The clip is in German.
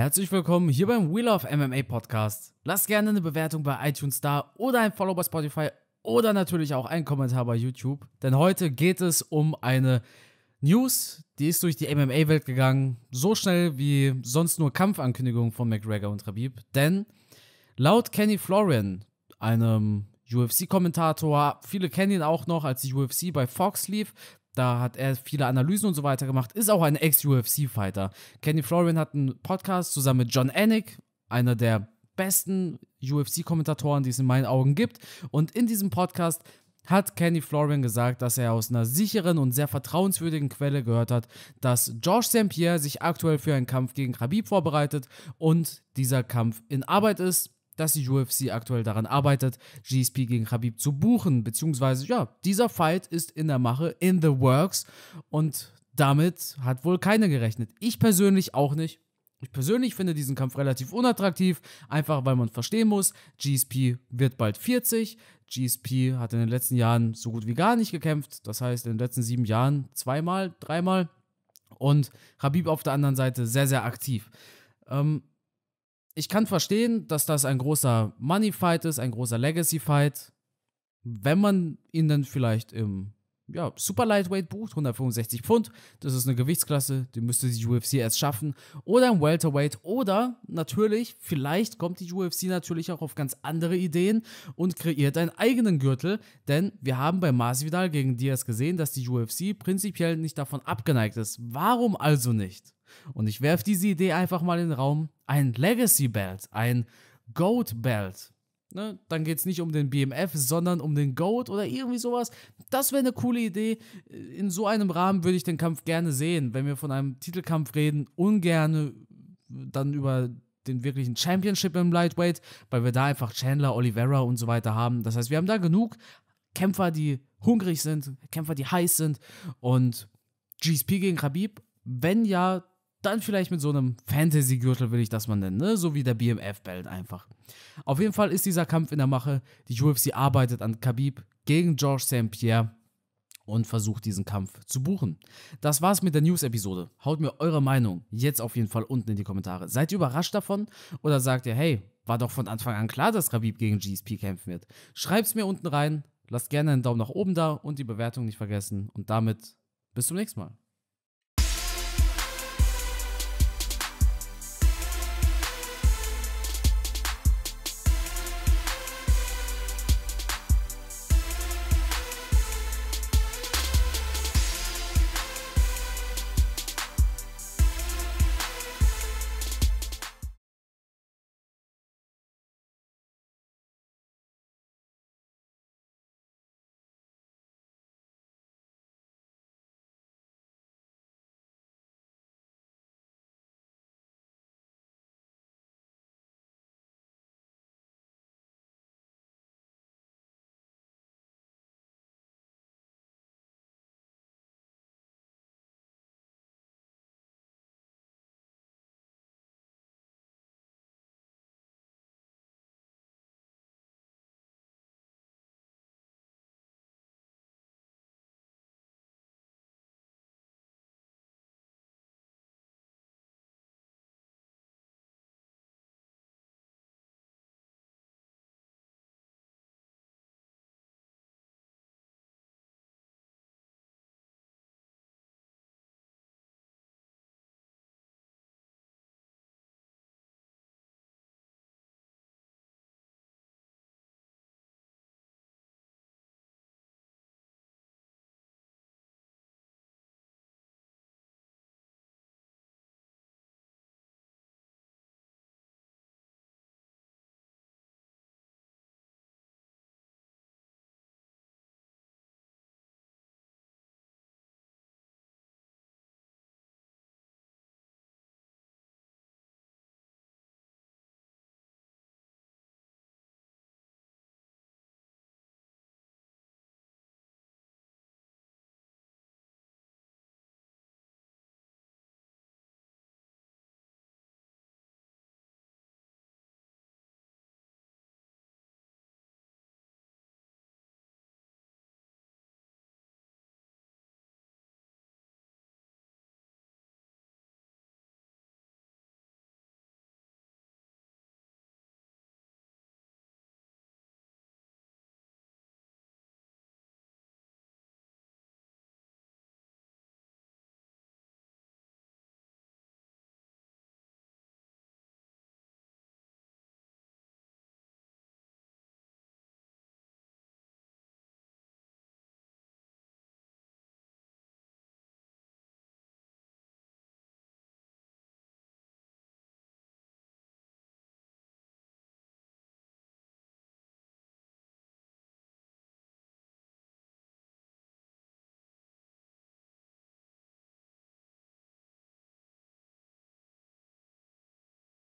Herzlich willkommen hier beim Wheel of MMA Podcast. Lasst gerne eine Bewertung bei iTunes da oder ein Follow bei Spotify oder natürlich auch einen Kommentar bei YouTube. Denn heute geht es um eine News, die ist durch die MMA-Welt gegangen. So schnell wie sonst nur Kampfankündigungen von McGregor und Rabib. Denn laut Kenny Florian, einem UFC-Kommentator, viele kennen ihn auch noch, als die UFC bei Fox lief, da hat er viele Analysen und so weiter gemacht. Ist auch ein Ex-UFC-Fighter. Kenny Florian hat einen Podcast zusammen mit John Anik, einer der besten UFC-Kommentatoren, die es in meinen Augen gibt. Und in diesem Podcast hat Kenny Florian gesagt, dass er aus einer sicheren und sehr vertrauenswürdigen Quelle gehört hat, dass Georges St. Pierre sich aktuell für einen Kampf gegen Khabib vorbereitet und dieser Kampf in Arbeit ist dass die UFC aktuell daran arbeitet, GSP gegen Khabib zu buchen, beziehungsweise ja, dieser Fight ist in der Mache, in the works und damit hat wohl keiner gerechnet. Ich persönlich auch nicht. Ich persönlich finde diesen Kampf relativ unattraktiv, einfach weil man verstehen muss, GSP wird bald 40. GSP hat in den letzten Jahren so gut wie gar nicht gekämpft. Das heißt, in den letzten sieben Jahren zweimal, dreimal. Und Habib auf der anderen Seite sehr, sehr aktiv. Ähm, ich kann verstehen, dass das ein großer Money-Fight ist, ein großer Legacy-Fight. Wenn man ihn dann vielleicht im ja, Super Lightweight bucht, 165 Pfund, das ist eine Gewichtsklasse, die müsste die UFC erst schaffen. Oder im Welterweight. Oder natürlich, vielleicht kommt die UFC natürlich auch auf ganz andere Ideen und kreiert einen eigenen Gürtel. Denn wir haben bei Masvidal gegen Diaz gesehen, dass die UFC prinzipiell nicht davon abgeneigt ist. Warum also nicht? Und ich werfe diese Idee einfach mal in den Raum. Ein Legacy Belt, ein Goat Belt. Ne? Dann geht es nicht um den BMF, sondern um den Goat oder irgendwie sowas. Das wäre eine coole Idee. In so einem Rahmen würde ich den Kampf gerne sehen. Wenn wir von einem Titelkampf reden, ungerne äh, dann über den wirklichen Championship im Lightweight, weil wir da einfach Chandler, Oliveira und so weiter haben. Das heißt, wir haben da genug Kämpfer, die hungrig sind, Kämpfer, die heiß sind. Und GSP gegen Khabib, wenn ja, dann vielleicht mit so einem Fantasy-Gürtel will ich das mal nennen, ne? so wie der BMF-Belt einfach. Auf jeden Fall ist dieser Kampf in der Mache. Die UFC arbeitet an Khabib gegen Georges St. Pierre und versucht diesen Kampf zu buchen. Das war's mit der News-Episode. Haut mir eure Meinung jetzt auf jeden Fall unten in die Kommentare. Seid ihr überrascht davon oder sagt ihr, hey, war doch von Anfang an klar, dass Khabib gegen GSP kämpfen wird? Schreibt's mir unten rein. Lasst gerne einen Daumen nach oben da und die Bewertung nicht vergessen. Und damit bis zum nächsten Mal.